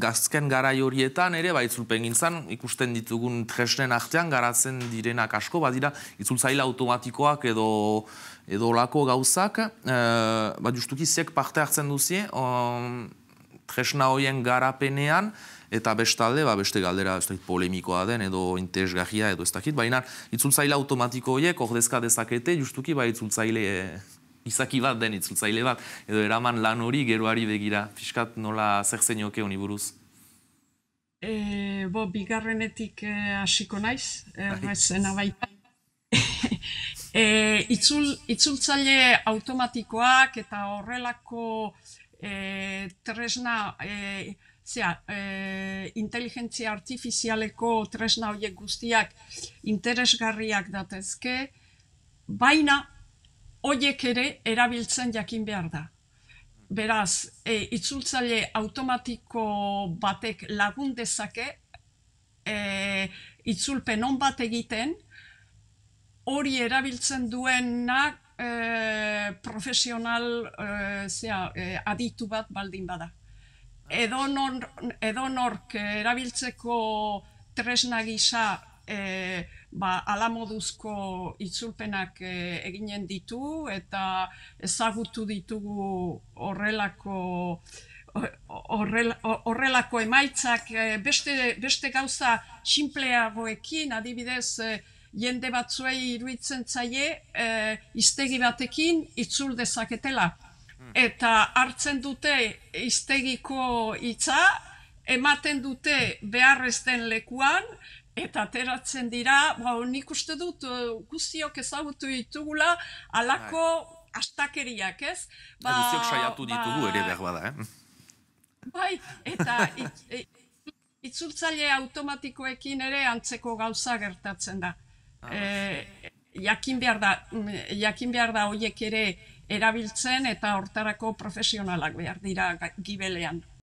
gazken gara horietan ere, ba, itzulpen ikusten ditugun tresnen artean, garatzen direnak asko, badira, itzultzaile automatikoak edo edo gauzak, e, ba, justuki zek parte hartzen duzie, um, tresna hoien garapenean, eta bestalde, ba, beste galdera ez polemikoa den, edo intesgahia, edo ez dakit, baina itzultzaile automatiko horiek ordezka dezakete, justuki ba, itzultzaile izaki bat den itzultzaile bat, edo eraman lan hori geroari begira, fiskat nola zer zein oke honi buruz? E, bo, bigarrenetik e, eh, asiko naiz, erraizena eh, bai. baita. e, itzul, itzultzaile automatikoak eta horrelako e, tresna, e, zera, e, inteligentzia artifizialeko tresna horiek guztiak interesgarriak datezke, Baina, hoiek ere erabiltzen jakin behar da. Beraz, e, itzultzaile automatiko batek lagun dezake e, itzulpen hon bat egiten hori erabiltzen duenak e, profesional e, e, aditu bat baldin bada. Edo, nor, edo erabiltzeko tresna gisa e, ba, alamoduzko itzulpenak e, eginen ditu eta ezagutu ditugu horrelako horrelako emaitzak e, beste, beste gauza sinpleagoekin adibidez e, jende batzuei iruitzen zaie e, iztegi batekin itzul dezaketela hmm. eta hartzen dute iztegiko hitza ematen dute beharrezten lekuan eta ateratzen dira, ba, nik uste dut eh, guztiok ezagutu ditugula alako bai. astakeriak, ez? Ba, ba, guztiok saiatu ba- ditugu ere behar da, eh? Bai, eta it, e, itzultzaile automatikoekin ere antzeko gauza gertatzen da. Ah. Eh, jakin behar da, mm, jakin behar hoiek ere erabiltzen eta hortarako profesionalak behar dira gibelean.